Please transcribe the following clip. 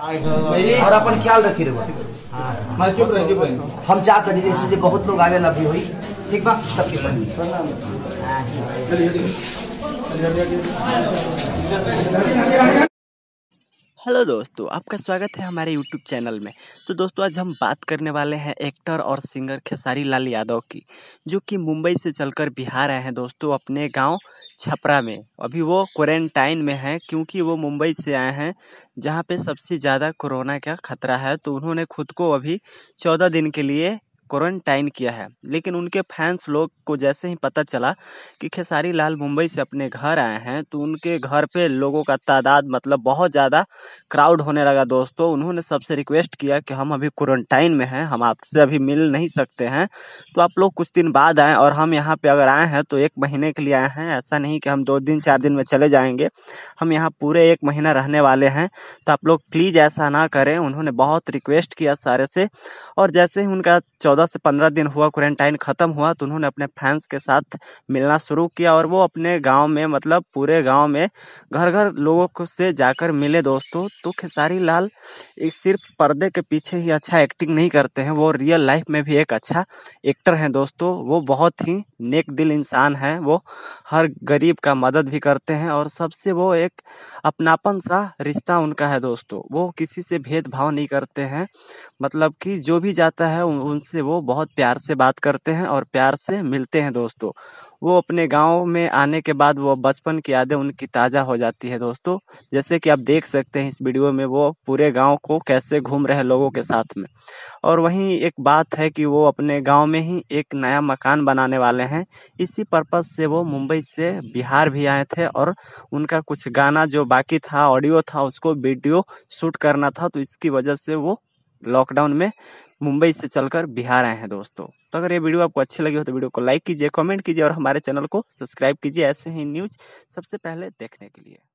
और अपन ख्याल रखी रहे हाँ। चुप रहे चुप रहे हम चाहते नहीं जैसे बहुत लोग आगे लभी हुई ठीक बा सबके प्रणाम हेलो दोस्तों आपका स्वागत है हमारे यूट्यूब चैनल में तो दोस्तों आज हम बात करने वाले हैं एक्टर और सिंगर खेसारी लाल यादव की जो कि मुंबई से चलकर बिहार आए हैं दोस्तों अपने गांव छपरा में अभी वो क्वारंटाइन में हैं क्योंकि वो मुंबई से आए हैं जहां पे सबसे ज़्यादा कोरोना का खतरा है तो उन्होंने खुद को अभी चौदह दिन के लिए क्वारंटाइन किया है लेकिन उनके फैंस लोग को जैसे ही पता चला कि खेसारी लाल मुंबई से अपने घर आए हैं तो उनके घर पे लोगों का तादाद मतलब बहुत ज़्यादा क्राउड होने लगा दोस्तों उन्होंने सबसे रिक्वेस्ट किया कि हम अभी क्वारंटाइन में हैं हम आपसे अभी मिल नहीं सकते हैं तो आप लोग कुछ दिन बाद आएँ और हम यहाँ पर अगर आए हैं तो एक महीने के लिए आए हैं ऐसा नहीं कि हम दो दिन चार दिन में चले जाएँगे हम यहाँ पूरे एक महीना रहने वाले हैं तो आप लोग प्लीज़ ऐसा ना करें उन्होंने बहुत रिक्वेस्ट किया सारे से और जैसे ही उनका चौदह चौदह से पंद्रह दिन हुआ क्वारंटाइन ख़त्म हुआ तो उन्होंने अपने फैंस के साथ मिलना शुरू किया और वो अपने गांव में मतलब पूरे गांव में घर घर लोगों को से जाकर मिले दोस्तों तो खेसारी लाल सिर्फ पर्दे के पीछे ही अच्छा एक्टिंग नहीं करते हैं वो रियल लाइफ में भी एक अच्छा एक्टर हैं दोस्तों वो बहुत ही नेक दिल इंसान हैं वो हर गरीब का मदद भी करते हैं और सबसे वो एक अपनापन सा रिश्ता उनका है दोस्तों वो किसी से भेदभाव नहीं करते हैं मतलब कि जो भी जाता है उनसे वो बहुत प्यार से बात करते हैं और प्यार से मिलते हैं दोस्तों वो अपने गांव में आने के बाद वो बचपन की यादें उनकी ताज़ा हो जाती है दोस्तों जैसे कि आप देख सकते हैं इस वीडियो में वो पूरे गांव को कैसे घूम रहे लोगों के साथ में और वहीं एक बात है कि वो अपने गांव में ही एक नया मकान बनाने वाले हैं इसी पर्पज़ से वो मुंबई से बिहार भी आए थे और उनका कुछ गाना जो बाकी था ऑडियो था उसको वीडियो शूट करना था तो इसकी वजह से वो लॉकडाउन में मुंबई से चलकर बिहार आए हैं दोस्तों तो अगर ये वीडियो आपको अच्छी लगी हो तो वीडियो को लाइक कीजिए कमेंट कीजिए और हमारे चैनल को सब्सक्राइब कीजिए ऐसे ही न्यूज सबसे पहले देखने के लिए